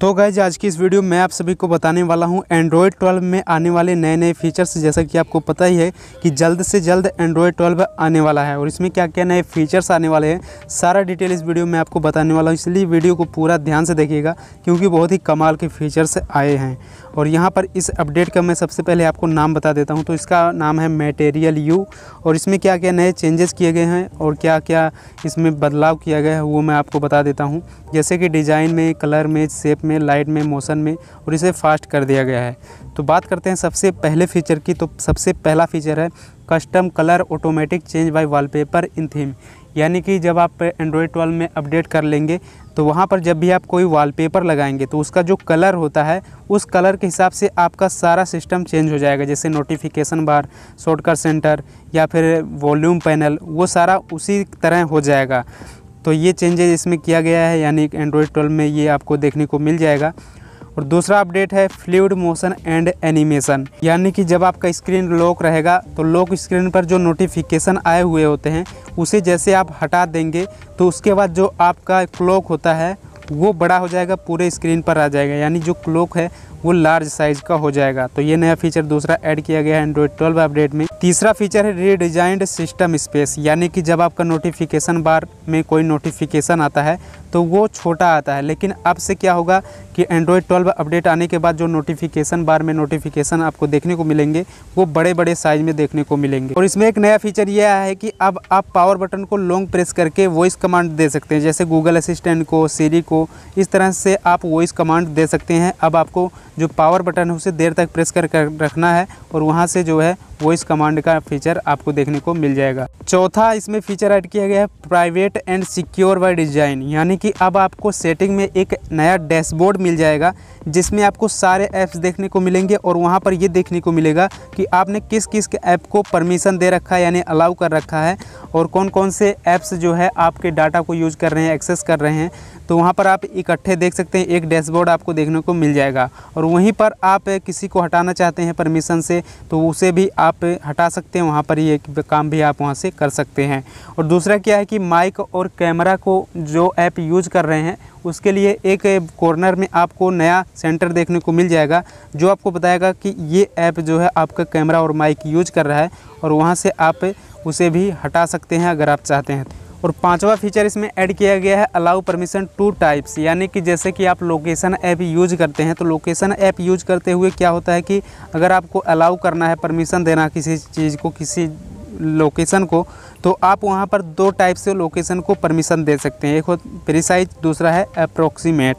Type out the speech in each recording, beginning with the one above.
तो गैज आज की इस वीडियो में आप सभी को बताने वाला हूं एंड्रॉयड 12 में आने वाले नए नए फीचर्स जैसा कि आपको पता ही है कि जल्द से जल्द एंड्रॉयड 12 आने वाला है और इसमें क्या क्या नए फीचर्स आने वाले हैं सारा डिटेल इस वीडियो में आपको बताने वाला हूं इसलिए वीडियो को पूरा ध्यान से देखिएगा क्योंकि बहुत ही कमाल के फीचर्स आए हैं और यहाँ पर इस अपडेट का मैं सबसे पहले आपको नाम बता देता हूँ तो इसका नाम है मेटेरियल यू और इसमें क्या क्या नए चेंजेस किए गए हैं और क्या क्या इसमें बदलाव किया गया है वो मैं आपको बता देता हूँ जैसे कि डिज़ाइन में कलर में शेप में लाइट में मोशन में और इसे फास्ट कर दिया गया है तो बात करते हैं सबसे पहले फीचर की तो सबसे पहला फीचर है custom colour automatic change by wallpaper in theme यानी कि जब आप एंड्रॉयड ट्वेल्व में अपडेट कर लेंगे तो वहाँ पर जब भी आप कोई वॉलपेपर लगाएंगे तो उसका जो कलर होता है उस कलर के हिसाब से आपका सारा सिस्टम चेंज हो जाएगा जैसे नोटिफिकेशन बार शॉर्टकट सेंटर या फिर वॉल्यूम पैनल वो सारा उसी तरह हो जाएगा तो ये चेंजेज इसमें किया गया है यानी एंड्रॉयड ट्वेल्व में ये आपको देखने को मिल जाएगा और दूसरा अपडेट है फ्लूड मोशन एंड एनिमेशन यानी कि जब आपका स्क्रीन लॉक रहेगा तो लॉक स्क्रीन पर जो नोटिफिकेशन आए हुए होते हैं उसे जैसे आप हटा देंगे तो उसके बाद जो आपका क्लॉक होता है वो बड़ा हो जाएगा पूरे स्क्रीन पर आ जाएगा यानी जो क्लॉक है वो लार्ज साइज का हो जाएगा तो ये नया फीचर दूसरा ऐड किया गया है एंड्रॉयड ट्वेल्व अपडेट में तीसरा फीचर है रीडिजाइंड सिस्टम स्पेस यानी कि जब आपका नोटिफिकेशन बार में कोई नोटिफिकेशन आता है तो वो छोटा आता है लेकिन अब से क्या होगा कि एंड्रॉयड ट्वेल्व अपडेट आने के बाद जो नोटिफिकेशन बार में नोटिफिकेशन आपको देखने को मिलेंगे वो बड़े बड़े साइज में देखने को मिलेंगे और इसमें एक नया फीचर यह है कि अब आप पावर बटन को लॉन्ग प्रेस करके वॉइस कमांड दे सकते हैं जैसे गूगल असिस्टेंट को सीरी को इस तरह से आप वॉइस कमांड दे सकते हैं अब आपको जो पावर बटन है उसे देर तक प्रेस कर कर रखना है और वहाँ से जो है वॉइस कमांड का फीचर आपको देखने को मिल जाएगा चौथा इसमें फीचर ऐड किया गया है private and secure by design यानी कि अब आपको सेटिंग में एक नया डैशबोर्ड मिल जाएगा जिसमें आपको सारे ऐप्स देखने को मिलेंगे और वहाँ पर ये देखने को मिलेगा कि आपने किस किस के ऐप को परमिशन दे रखा है यानी अलाउ कर रखा है और कौन कौन से ऐप्स जो है आपके डाटा को यूज़ कर रहे हैं एक्सेस कर रहे हैं तो वहाँ पर आप इकट्ठे देख सकते हैं एक डैशबोर्ड आपको देखने को मिल जाएगा और वहीं पर आप किसी को हटाना चाहते हैं परमिशन से तो उसे भी आप आप हटा सकते हैं वहाँ पर ये काम भी आप वहाँ से कर सकते हैं और दूसरा क्या है कि माइक और कैमरा को जो ऐप यूज कर रहे हैं उसके लिए एक कॉर्नर में आपको नया सेंटर देखने को मिल जाएगा जो आपको बताएगा कि ये ऐप जो है आपका कैमरा और माइक यूज कर रहा है और वहाँ से आप उसे भी हटा सकते हैं अगर आप चाहते हैं और पांचवा फीचर इसमें ऐड किया गया है अलाउ परमिशन टू टाइप्स यानी कि जैसे कि आप लोकेशन ऐप यूज करते हैं तो लोकेशन ऐप यूज करते हुए क्या होता है कि अगर आपको अलाउ करना है परमिशन देना किसी चीज़ को किसी लोकेशन को तो आप वहाँ पर दो टाइप से लोकेशन को परमिशन दे सकते हैं एक हो प्रिसाइज दूसरा है अप्रोक्सीमेट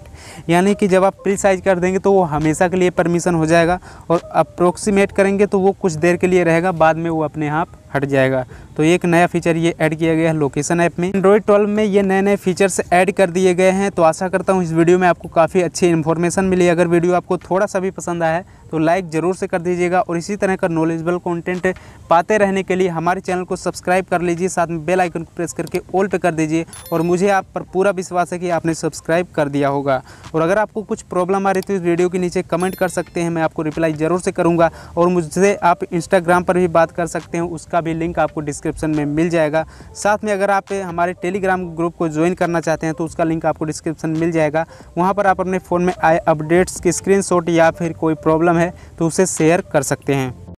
यानी कि जब आप प्रिसाइज कर देंगे तो वो हमेशा के लिए परमिशन हो जाएगा और अप्रोक्सीमेट करेंगे तो वो कुछ देर के लिए रहेगा बाद में वो अपने आप हाँ हट जाएगा तो एक नया फीचर ये ऐड किया गया है लोकेशन ऐप में एंड्रॉयड ट्वेल्व में ये नए नए फीचर्स ऐड कर दिए गए हैं तो आशा करता हूँ इस वीडियो में आपको काफ़ी अच्छी इन्फॉर्मेशन मिली अगर वीडियो आपको थोड़ा सा भी पसंद आया तो लाइक ज़रूर से कर दीजिएगा और इसी तरह का नॉलेजबल कॉन्टेंट पाते रहने के लिए हमारे चैनल को सब्सक्राइब कर लीजिए साथ में बेल आइकन को प्रेस करके ऑल कर दीजिए और मुझे आप पर पूरा विश्वास है कि आपने सब्सक्राइब कर दिया होगा और अगर आपको कुछ प्रॉब्लम आ रही थी इस वीडियो के नीचे कमेंट कर सकते हैं मैं आपको रिप्लाई ज़रूर से करूँगा और मुझसे आप इंस्टाग्राम पर भी बात कर सकते हैं उसका भी लिंक आपको डिस्क्रिप्शन में मिल जाएगा साथ में अगर आप हमारे टेलीग्राम ग्रुप को ज्वाइन करना चाहते हैं तो उसका लिंक आपको डिस्क्रिप्शन मिल जाएगा वहाँ पर आप अपने फ़ोन में आए अपडेट्स की स्क्रीनशॉट या फिर कोई प्रॉब्लम है तो उसे शेयर कर सकते हैं